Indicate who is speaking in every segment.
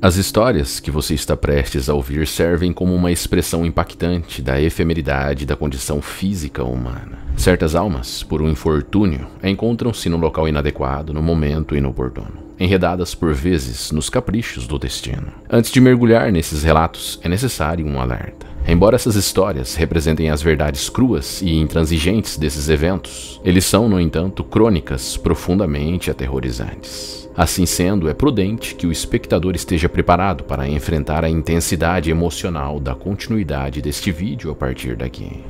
Speaker 1: As histórias que você está prestes a ouvir servem como uma expressão impactante da efemeridade da condição física humana. Certas almas, por um infortúnio, encontram-se no local inadequado, no momento inoportuno enredadas por vezes nos caprichos do destino. Antes de mergulhar nesses relatos, é necessário um alerta. Embora essas histórias representem as verdades cruas e intransigentes desses eventos, eles são, no entanto, crônicas profundamente aterrorizantes. Assim sendo, é prudente que o espectador esteja preparado para enfrentar a intensidade emocional da continuidade deste vídeo a partir daqui.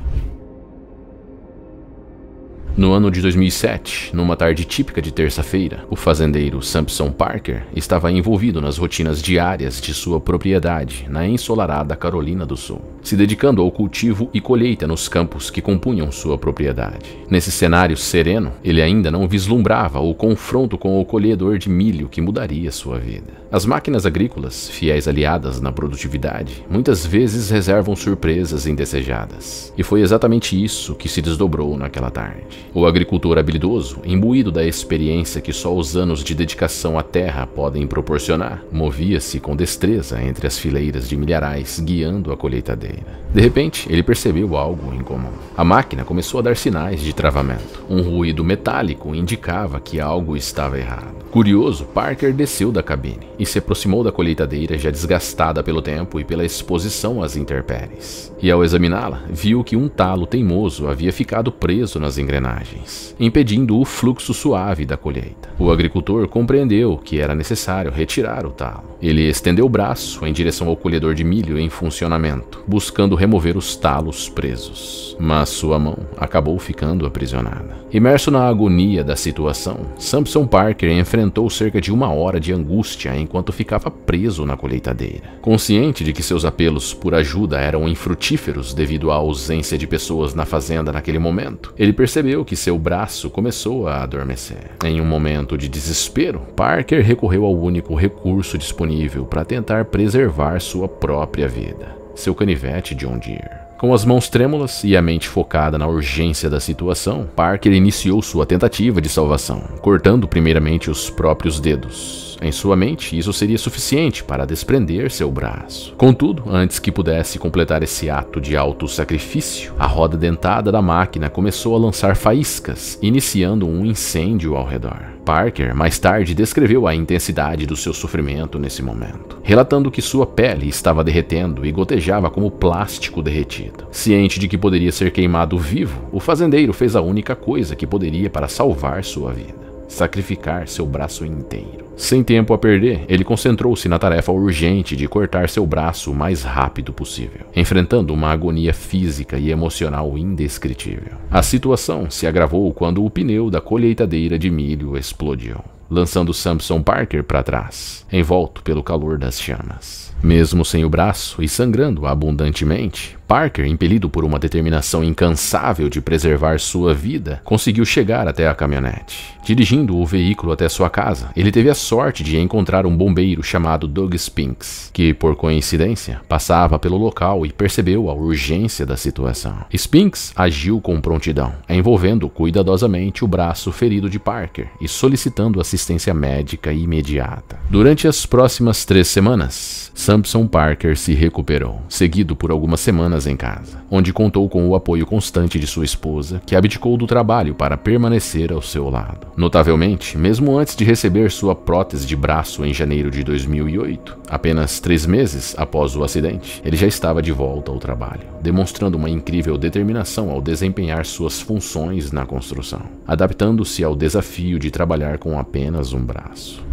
Speaker 1: No ano de 2007, numa tarde típica de terça-feira, o fazendeiro Sampson Parker estava envolvido nas rotinas diárias de sua propriedade na ensolarada Carolina do Sul, se dedicando ao cultivo e colheita nos campos que compunham sua propriedade. Nesse cenário sereno, ele ainda não vislumbrava o confronto com o colhedor de milho que mudaria sua vida. As máquinas agrícolas, fiéis aliadas na produtividade, muitas vezes reservam surpresas indesejadas, e foi exatamente isso que se desdobrou naquela tarde. O agricultor habilidoso, imbuído da experiência que só os anos de dedicação à terra podem proporcionar, movia-se com destreza entre as fileiras de milharais, guiando a colheitadeira. De repente, ele percebeu algo incomum. A máquina começou a dar sinais de travamento. Um ruído metálico indicava que algo estava errado. Curioso, Parker desceu da cabine e se aproximou da colheitadeira já desgastada pelo tempo e pela exposição às intempéries. E ao examiná-la, viu que um talo teimoso havia ficado preso nas engrenagens drenagens, impedindo o fluxo suave da colheita. O agricultor compreendeu que era necessário retirar o talo. Ele estendeu o braço em direção ao colhedor de milho em funcionamento, buscando remover os talos presos. Mas sua mão acabou ficando aprisionada. Imerso na agonia da situação, Sampson Parker enfrentou cerca de uma hora de angústia enquanto ficava preso na colheitadeira. Consciente de que seus apelos por ajuda eram infrutíferos devido à ausência de pessoas na fazenda naquele momento, ele percebeu percebeu que seu braço começou a adormecer. Em um momento de desespero, Parker recorreu ao único recurso disponível para tentar preservar sua própria vida: seu canivete John Deere. Com as mãos trêmulas e a mente focada na urgência da situação, Parker iniciou sua tentativa de salvação, cortando primeiramente os próprios dedos em sua mente, isso seria suficiente para desprender seu braço. Contudo, antes que pudesse completar esse ato de auto-sacrifício, a roda dentada da máquina começou a lançar faíscas, iniciando um incêndio ao redor. Parker mais tarde descreveu a intensidade do seu sofrimento nesse momento, relatando que sua pele estava derretendo e gotejava como plástico derretido. Ciente de que poderia ser queimado vivo, o fazendeiro fez a única coisa que poderia para salvar sua vida sacrificar seu braço inteiro. Sem tempo a perder, ele concentrou-se na tarefa urgente de cortar seu braço o mais rápido possível, enfrentando uma agonia física e emocional indescritível. A situação se agravou quando o pneu da colheitadeira de milho explodiu lançando Samson Parker para trás, envolto pelo calor das chamas. Mesmo sem o braço e sangrando abundantemente, Parker, impelido por uma determinação incansável de preservar sua vida, conseguiu chegar até a caminhonete. Dirigindo o veículo até sua casa, ele teve a sorte de encontrar um bombeiro chamado Doug Spinks, que, por coincidência, passava pelo local e percebeu a urgência da situação. Spinks agiu com prontidão, envolvendo cuidadosamente o braço ferido de Parker e solicitando assistência assistência médica imediata. Durante as próximas três semanas, Sampson Parker se recuperou, seguido por algumas semanas em casa, onde contou com o apoio constante de sua esposa, que abdicou do trabalho para permanecer ao seu lado. Notavelmente, mesmo antes de receber sua prótese de braço em janeiro de 2008, apenas três meses após o acidente, ele já estava de volta ao trabalho, demonstrando uma incrível determinação ao desempenhar suas funções na construção, adaptando-se ao desafio de trabalhar com apenas apenas um braço.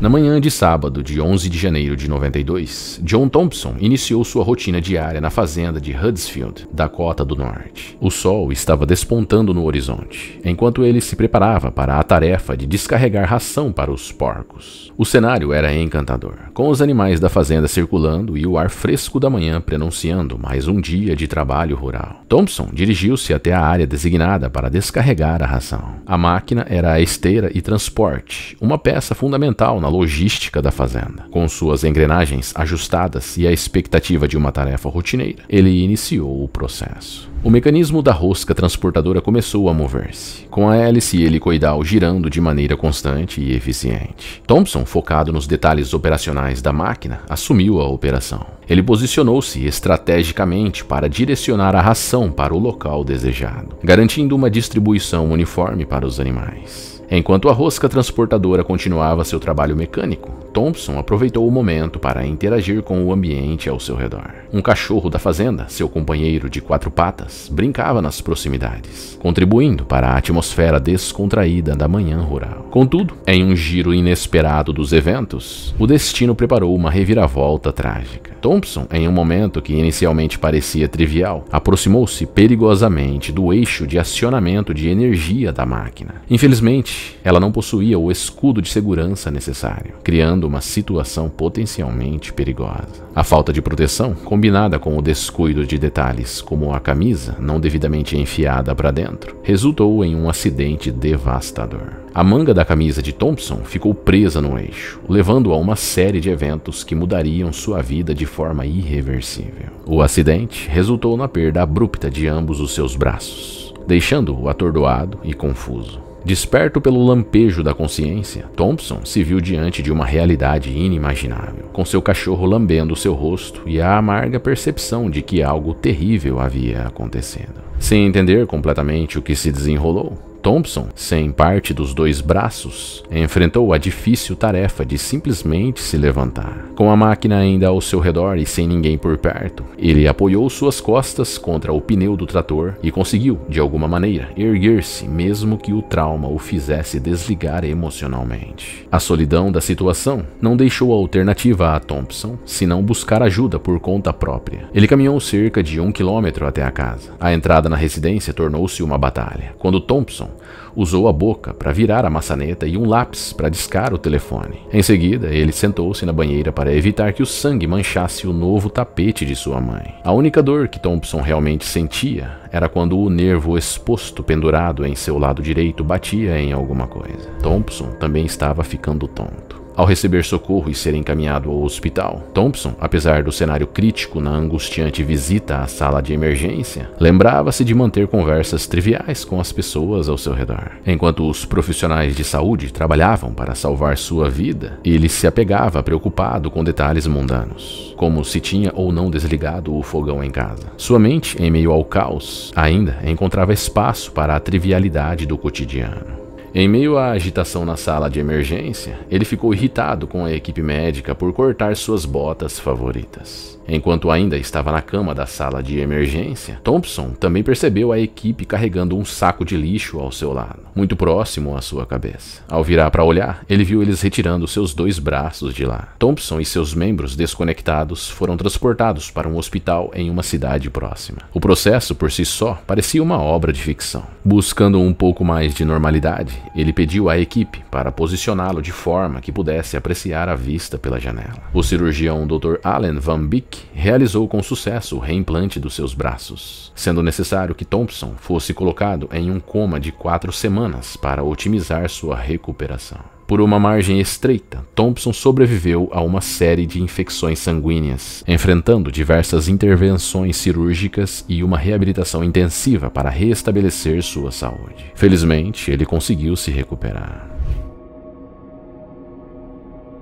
Speaker 1: Na manhã de sábado, de 11 de janeiro de 92, John Thompson iniciou sua rotina diária na fazenda de Huddersfield, Dakota do Norte. O sol estava despontando no horizonte, enquanto ele se preparava para a tarefa de descarregar ração para os porcos. O cenário era encantador, com os animais da fazenda circulando e o ar fresco da manhã prenunciando mais um dia de trabalho rural. Thompson dirigiu-se até a área designada para descarregar a ração. A máquina era a esteira e transporte, uma peça fundamental na logística da fazenda. Com suas engrenagens ajustadas e a expectativa de uma tarefa rotineira, ele iniciou o processo. O mecanismo da rosca transportadora começou a mover-se, com a hélice e helicoidal girando de maneira constante e eficiente. Thompson, focado nos detalhes operacionais da máquina, assumiu a operação. Ele posicionou-se estrategicamente para direcionar a ração para o local desejado, garantindo uma distribuição uniforme para os animais enquanto a rosca transportadora continuava seu trabalho mecânico, Thompson aproveitou o momento para interagir com o ambiente ao seu redor. Um cachorro da fazenda, seu companheiro de quatro patas, brincava nas proximidades, contribuindo para a atmosfera descontraída da manhã rural. Contudo, em um giro inesperado dos eventos, o destino preparou uma reviravolta trágica. Thompson, em um momento que inicialmente parecia trivial, aproximou-se perigosamente do eixo de acionamento de energia da máquina. Infelizmente, ela não possuía o escudo de segurança necessário, criando uma situação potencialmente perigosa. A falta de proteção, combinada com o descuido de detalhes, como a camisa não devidamente enfiada para dentro, resultou em um acidente devastador. A manga da camisa de Thompson ficou presa no eixo, levando a uma série de eventos que mudariam sua vida de forma irreversível. O acidente resultou na perda abrupta de ambos os seus braços, deixando-o atordoado e confuso. Desperto pelo lampejo da consciência, Thompson se viu diante de uma realidade inimaginável, com seu cachorro lambendo seu rosto e a amarga percepção de que algo terrível havia acontecendo. Sem entender completamente o que se desenrolou, Thompson, sem parte dos dois braços, enfrentou a difícil tarefa de simplesmente se levantar. Com a máquina ainda ao seu redor e sem ninguém por perto, ele apoiou suas costas contra o pneu do trator e conseguiu, de alguma maneira, erguer-se, mesmo que o trauma o fizesse desligar emocionalmente. A solidão da situação não deixou alternativa a Thompson senão buscar ajuda por conta própria. Ele caminhou cerca de um quilômetro até a casa. A entrada na residência tornou-se uma batalha. Quando Thompson Usou a boca para virar a maçaneta e um lápis para discar o telefone. Em seguida, ele sentou-se na banheira para evitar que o sangue manchasse o novo tapete de sua mãe. A única dor que Thompson realmente sentia era quando o nervo exposto pendurado em seu lado direito batia em alguma coisa. Thompson também estava ficando tonto. Ao receber socorro e ser encaminhado ao hospital, Thompson, apesar do cenário crítico na angustiante visita à sala de emergência, lembrava-se de manter conversas triviais com as pessoas ao seu redor. Enquanto os profissionais de saúde trabalhavam para salvar sua vida, ele se apegava preocupado com detalhes mundanos, como se tinha ou não desligado o fogão em casa. Sua mente, em meio ao caos, ainda encontrava espaço para a trivialidade do cotidiano. Em meio à agitação na sala de emergência, ele ficou irritado com a equipe médica por cortar suas botas favoritas. Enquanto ainda estava na cama da sala de emergência, Thompson também percebeu a equipe carregando um saco de lixo ao seu lado, muito próximo à sua cabeça. Ao virar para olhar, ele viu eles retirando seus dois braços de lá. Thompson e seus membros desconectados foram transportados para um hospital em uma cidade próxima. O processo por si só parecia uma obra de ficção. Buscando um pouco mais de normalidade, ele pediu à equipe para posicioná-lo de forma que pudesse apreciar a vista pela janela. O cirurgião Dr. Allen Van Beek realizou com sucesso o reimplante dos seus braços, sendo necessário que Thompson fosse colocado em um coma de quatro semanas para otimizar sua recuperação. Por uma margem estreita, Thompson sobreviveu a uma série de infecções sanguíneas, enfrentando diversas intervenções cirúrgicas e uma reabilitação intensiva para restabelecer sua saúde. Felizmente, ele conseguiu se recuperar.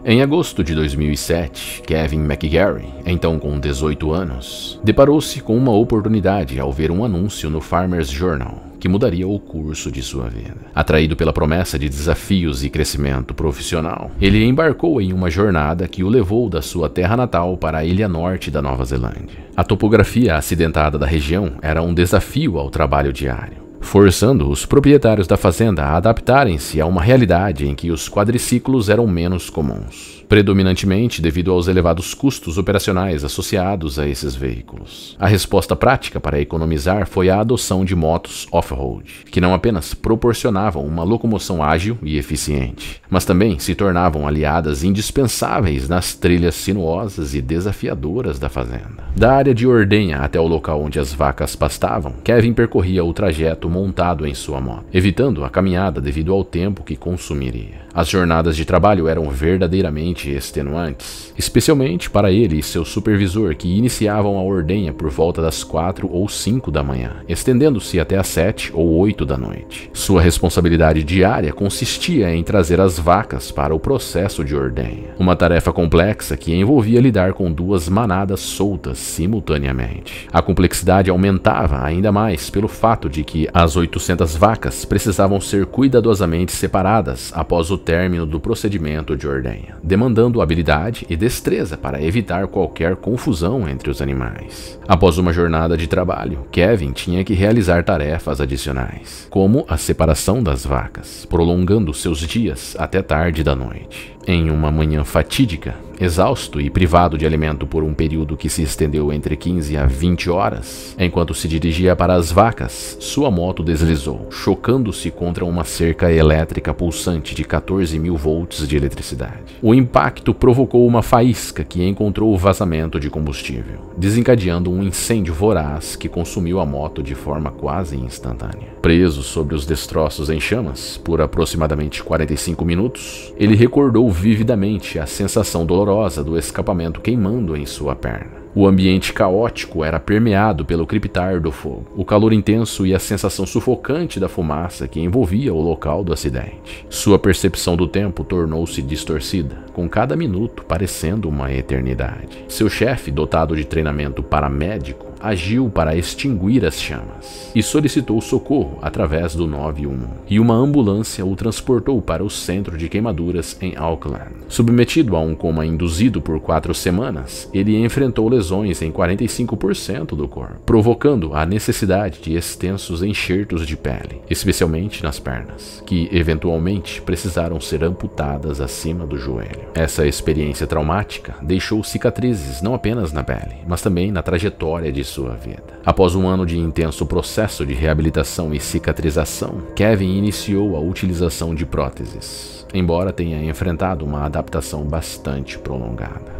Speaker 1: Em agosto de 2007, Kevin McGarry, então com 18 anos, deparou-se com uma oportunidade ao ver um anúncio no Farmers Journal que mudaria o curso de sua vida. Atraído pela promessa de desafios e crescimento profissional, ele embarcou em uma jornada que o levou da sua terra natal para a ilha norte da Nova Zelândia. A topografia acidentada da região era um desafio ao trabalho diário forçando os proprietários da fazenda a adaptarem-se a uma realidade em que os quadriciclos eram menos comuns predominantemente devido aos elevados custos operacionais associados a esses veículos. A resposta prática para economizar foi a adoção de motos off-road, que não apenas proporcionavam uma locomoção ágil e eficiente, mas também se tornavam aliadas indispensáveis nas trilhas sinuosas e desafiadoras da fazenda. Da área de ordenha até o local onde as vacas pastavam, Kevin percorria o trajeto montado em sua moto, evitando a caminhada devido ao tempo que consumiria. As jornadas de trabalho eram verdadeiramente extenuantes, especialmente para ele e seu supervisor, que iniciavam a ordenha por volta das 4 ou 5 da manhã, estendendo-se até as 7 ou 8 da noite. Sua responsabilidade diária consistia em trazer as vacas para o processo de ordenha, uma tarefa complexa que envolvia lidar com duas manadas soltas simultaneamente. A complexidade aumentava ainda mais pelo fato de que as 800 vacas precisavam ser cuidadosamente separadas após o término do procedimento de ordenha, demandando habilidade e destreza para evitar qualquer confusão entre os animais. Após uma jornada de trabalho, Kevin tinha que realizar tarefas adicionais, como a separação das vacas, prolongando seus dias até tarde da noite. Em uma manhã fatídica, exausto e privado de alimento por um período que se estendeu entre 15 a 20 horas, enquanto se dirigia para as vacas, sua moto deslizou, chocando-se contra uma cerca elétrica pulsante de 14 mil volts de eletricidade. O impacto provocou uma faísca que encontrou o vazamento de combustível, desencadeando um incêndio voraz que consumiu a moto de forma quase instantânea. Preso sobre os destroços em chamas por aproximadamente 45 minutos, ele recordou vividamente a sensação dolorosa do escapamento queimando em sua perna. O ambiente caótico era permeado pelo criptar do fogo, o calor intenso e a sensação sufocante da fumaça que envolvia o local do acidente. Sua percepção do tempo tornou-se distorcida, com cada minuto parecendo uma eternidade. Seu chefe, dotado de treinamento paramédico, agiu para extinguir as chamas e solicitou socorro através do 911. E uma ambulância o transportou para o centro de queimaduras em Auckland. Submetido a um coma induzido por quatro semanas, ele enfrentou lesões em 45% do corpo, provocando a necessidade de extensos enxertos de pele, especialmente nas pernas, que eventualmente precisaram ser amputadas acima do joelho. Essa experiência traumática deixou cicatrizes não apenas na pele, mas também na trajetória de sua vida. Após um ano de intenso processo de reabilitação e cicatrização, Kevin iniciou a utilização de próteses, embora tenha enfrentado uma adaptação bastante prolongada.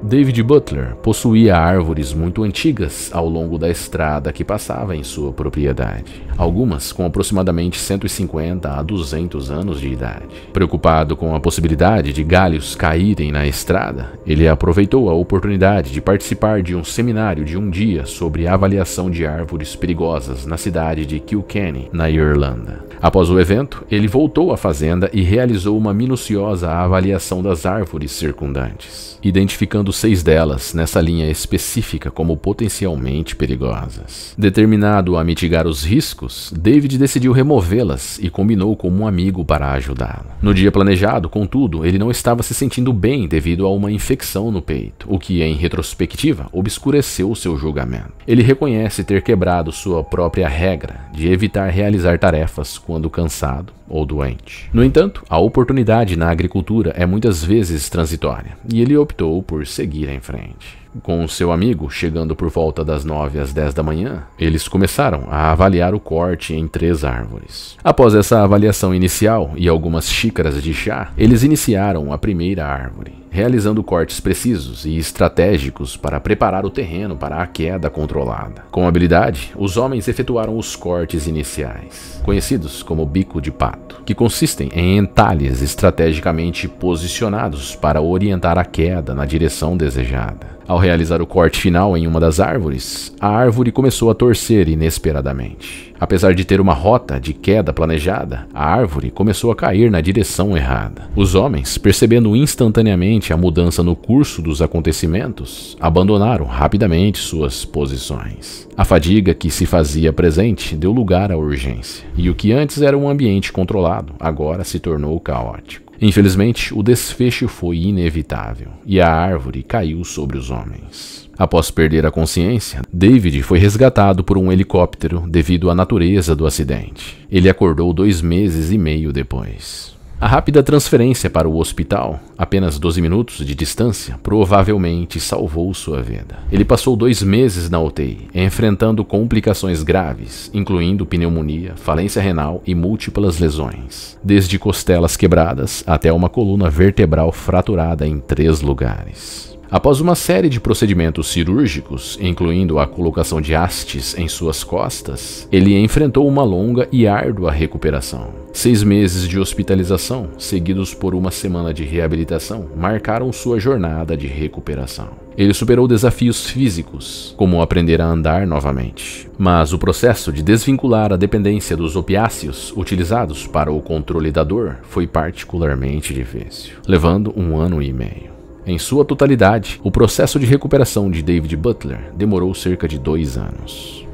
Speaker 1: David Butler possuía árvores muito antigas ao longo da estrada que passava em sua propriedade, algumas com aproximadamente 150 a 200 anos de idade. Preocupado com a possibilidade de galhos caírem na estrada, ele aproveitou a oportunidade de participar de um seminário de um dia sobre avaliação de árvores perigosas na cidade de Kilkenny, na Irlanda. Após o evento, ele voltou à fazenda e realizou uma minuciosa avaliação das árvores circundantes, identificando classificando seis delas nessa linha específica como potencialmente perigosas. Determinado a mitigar os riscos, David decidiu removê-las e combinou com um amigo para ajudá-lo. No dia planejado, contudo, ele não estava se sentindo bem devido a uma infecção no peito, o que, em retrospectiva, obscureceu seu julgamento. Ele reconhece ter quebrado sua própria regra de evitar realizar tarefas quando cansado ou doente. No entanto, a oportunidade na agricultura é muitas vezes transitória, e ele optou por seguir em frente. Com seu amigo chegando por volta das 9 às 10 da manhã, eles começaram a avaliar o corte em três árvores. Após essa avaliação inicial e algumas xícaras de chá, eles iniciaram a primeira árvore, realizando cortes precisos e estratégicos para preparar o terreno para a queda controlada. Com habilidade, os homens efetuaram os cortes iniciais, conhecidos como bico de pato, que consistem em entalhes estrategicamente posicionados para orientar a queda na direção desejada. Ao realizar o corte final em uma das árvores, a árvore começou a torcer inesperadamente. Apesar de ter uma rota de queda planejada, a árvore começou a cair na direção errada. Os homens, percebendo instantaneamente a mudança no curso dos acontecimentos, abandonaram rapidamente suas posições. A fadiga que se fazia presente deu lugar à urgência, e o que antes era um ambiente controlado agora se tornou caótico. Infelizmente, o desfecho foi inevitável e a árvore caiu sobre os homens. Após perder a consciência, David foi resgatado por um helicóptero devido à natureza do acidente. Ele acordou dois meses e meio depois. A rápida transferência para o hospital, apenas 12 minutos de distância, provavelmente salvou sua vida. Ele passou dois meses na UTI, enfrentando complicações graves, incluindo pneumonia, falência renal e múltiplas lesões, desde costelas quebradas até uma coluna vertebral fraturada em três lugares. Após uma série de procedimentos cirúrgicos, incluindo a colocação de hastes em suas costas, ele enfrentou uma longa e árdua recuperação. Seis meses de hospitalização, seguidos por uma semana de reabilitação, marcaram sua jornada de recuperação. Ele superou desafios físicos, como aprender a andar novamente. Mas o processo de desvincular a dependência dos opiáceos utilizados para o controle da dor foi particularmente difícil, levando um ano e meio. Em sua totalidade, o processo de recuperação de David Butler demorou cerca de dois anos.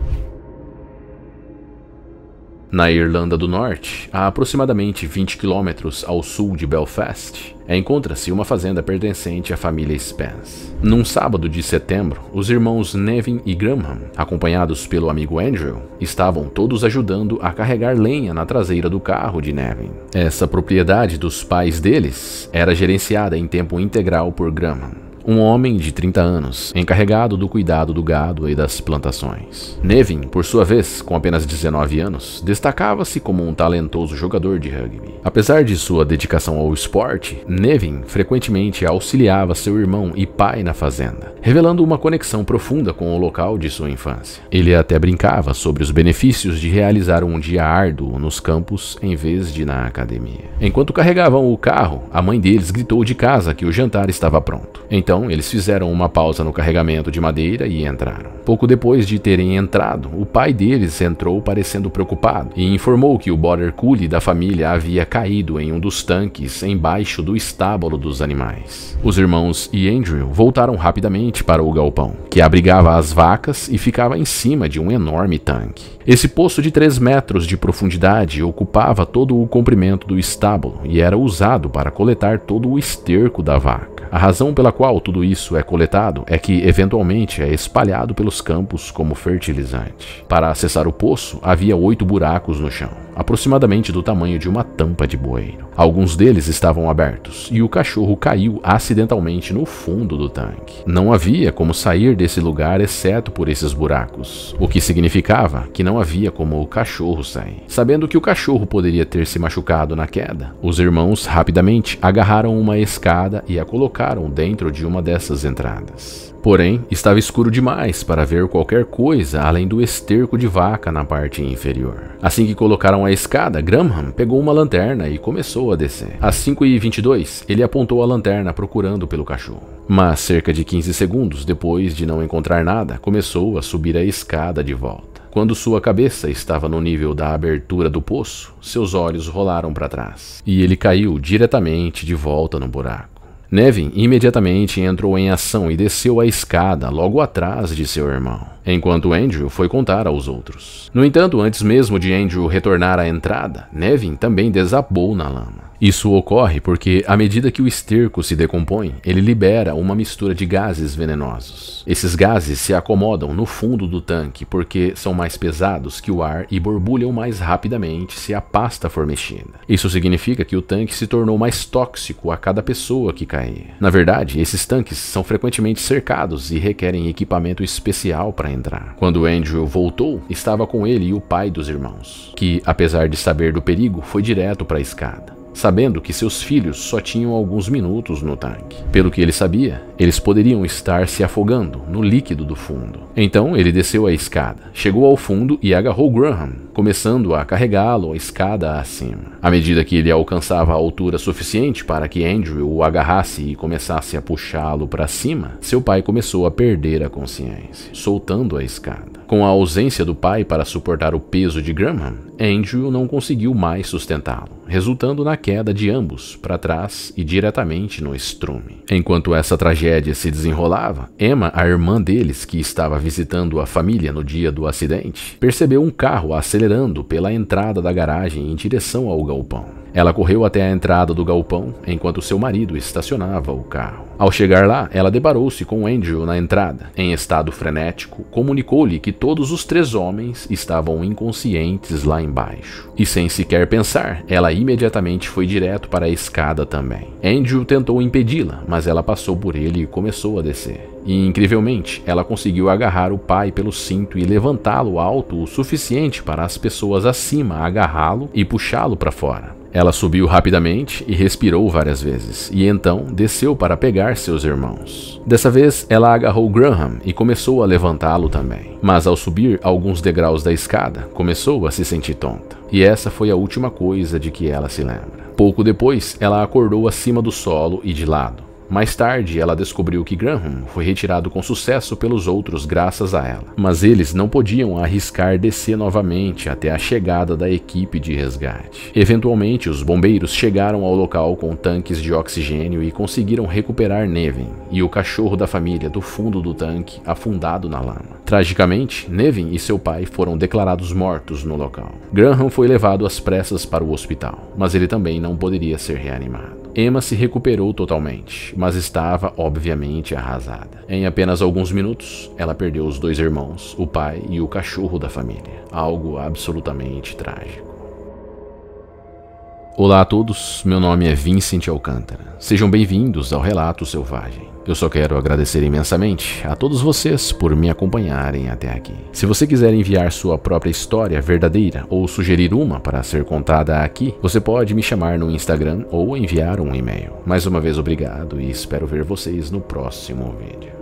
Speaker 1: Na Irlanda do Norte, a aproximadamente 20 quilômetros ao sul de Belfast, encontra-se uma fazenda pertencente à família Spence. Num sábado de setembro, os irmãos Nevin e Graham, acompanhados pelo amigo Andrew, estavam todos ajudando a carregar lenha na traseira do carro de Nevin. Essa propriedade dos pais deles era gerenciada em tempo integral por Graham um homem de 30 anos, encarregado do cuidado do gado e das plantações. Nevin, por sua vez, com apenas 19 anos, destacava-se como um talentoso jogador de rugby. Apesar de sua dedicação ao esporte, Nevin frequentemente auxiliava seu irmão e pai na fazenda, revelando uma conexão profunda com o local de sua infância. Ele até brincava sobre os benefícios de realizar um dia árduo nos campos em vez de na academia. Enquanto carregavam o carro, a mãe deles gritou de casa que o jantar estava pronto. Então então, eles fizeram uma pausa no carregamento de madeira e entraram. Pouco depois de terem entrado, o pai deles entrou parecendo preocupado e informou que o border collie da família havia caído em um dos tanques embaixo do estábulo dos animais. Os irmãos e Andrew voltaram rapidamente para o galpão, que abrigava as vacas e ficava em cima de um enorme tanque. Esse poço de 3 metros de profundidade ocupava todo o comprimento do estábulo e era usado para coletar todo o esterco da vaca. A razão pela qual tudo isso é coletado é que, eventualmente, é espalhado pelos campos como fertilizante. Para acessar o poço, havia oito buracos no chão, aproximadamente do tamanho de uma tampa de bueiro. Alguns deles estavam abertos e o cachorro caiu acidentalmente no fundo do tanque. Não havia como sair desse lugar exceto por esses buracos, o que significava que não havia como o cachorro sair. Sabendo que o cachorro poderia ter se machucado na queda, os irmãos rapidamente agarraram uma escada e a colocaram dentro de uma uma dessas entradas. Porém, estava escuro demais para ver qualquer coisa além do esterco de vaca na parte inferior. Assim que colocaram a escada, Graham pegou uma lanterna e começou a descer. Às 5h22, ele apontou a lanterna procurando pelo cachorro. Mas cerca de 15 segundos depois de não encontrar nada, começou a subir a escada de volta. Quando sua cabeça estava no nível da abertura do poço, seus olhos rolaram para trás e ele caiu diretamente de volta no buraco. Nevin imediatamente entrou em ação e desceu a escada logo atrás de seu irmão enquanto Andrew foi contar aos outros. No entanto, antes mesmo de Andrew retornar à entrada, Nevin também desabou na lama. Isso ocorre porque, à medida que o esterco se decompõe, ele libera uma mistura de gases venenosos. Esses gases se acomodam no fundo do tanque porque são mais pesados que o ar e borbulham mais rapidamente se a pasta for mexida. Isso significa que o tanque se tornou mais tóxico a cada pessoa que cair. Na verdade, esses tanques são frequentemente cercados e requerem equipamento especial para entrar. Quando Andrew voltou, estava com ele e o pai dos irmãos, que, apesar de saber do perigo, foi direto para a escada sabendo que seus filhos só tinham alguns minutos no tanque. Pelo que ele sabia, eles poderiam estar se afogando no líquido do fundo. Então ele desceu a escada, chegou ao fundo e agarrou Graham, começando a carregá-lo a escada acima. À medida que ele alcançava a altura suficiente para que Andrew o agarrasse e começasse a puxá-lo para cima, seu pai começou a perder a consciência, soltando a escada. Com a ausência do pai para suportar o peso de Graham, Andrew não conseguiu mais sustentá-lo, resultando na queda de ambos para trás e diretamente no estrume. Enquanto essa tragédia se desenrolava, Emma, a irmã deles que estava visitando a família no dia do acidente, percebeu um carro acelerado acelerando pela entrada da garagem em direção ao galpão. Ela correu até a entrada do galpão enquanto seu marido estacionava o carro. Ao chegar lá, ela deparou-se com Andrew na entrada. Em estado frenético, comunicou-lhe que todos os três homens estavam inconscientes lá embaixo. E sem sequer pensar, ela imediatamente foi direto para a escada também. Andrew tentou impedi-la, mas ela passou por ele e começou a descer. E, incrivelmente, ela conseguiu agarrar o pai pelo cinto e levantá-lo alto o suficiente para as pessoas acima agarrá-lo e puxá-lo para fora. Ela subiu rapidamente e respirou várias vezes, e então desceu para pegar seus irmãos. Dessa vez, ela agarrou Graham e começou a levantá-lo também. Mas ao subir alguns degraus da escada, começou a se sentir tonta. E essa foi a última coisa de que ela se lembra. Pouco depois, ela acordou acima do solo e de lado. Mais tarde, ela descobriu que Graham foi retirado com sucesso pelos outros graças a ela, mas eles não podiam arriscar descer novamente até a chegada da equipe de resgate. Eventualmente, os bombeiros chegaram ao local com tanques de oxigênio e conseguiram recuperar Neven e o cachorro da família do fundo do tanque afundado na lama. Tragicamente, Nevin e seu pai foram declarados mortos no local. Graham foi levado às pressas para o hospital, mas ele também não poderia ser reanimado. Emma se recuperou totalmente, mas estava obviamente arrasada. Em apenas alguns minutos, ela perdeu os dois irmãos, o pai e o cachorro da família. Algo absolutamente trágico. Olá a todos, meu nome é Vincent Alcântara. Sejam bem-vindos ao Relato Selvagem. Eu só quero agradecer imensamente a todos vocês por me acompanharem até aqui. Se você quiser enviar sua própria história verdadeira ou sugerir uma para ser contada aqui, você pode me chamar no Instagram ou enviar um e-mail. Mais uma vez, obrigado e espero ver vocês no próximo vídeo.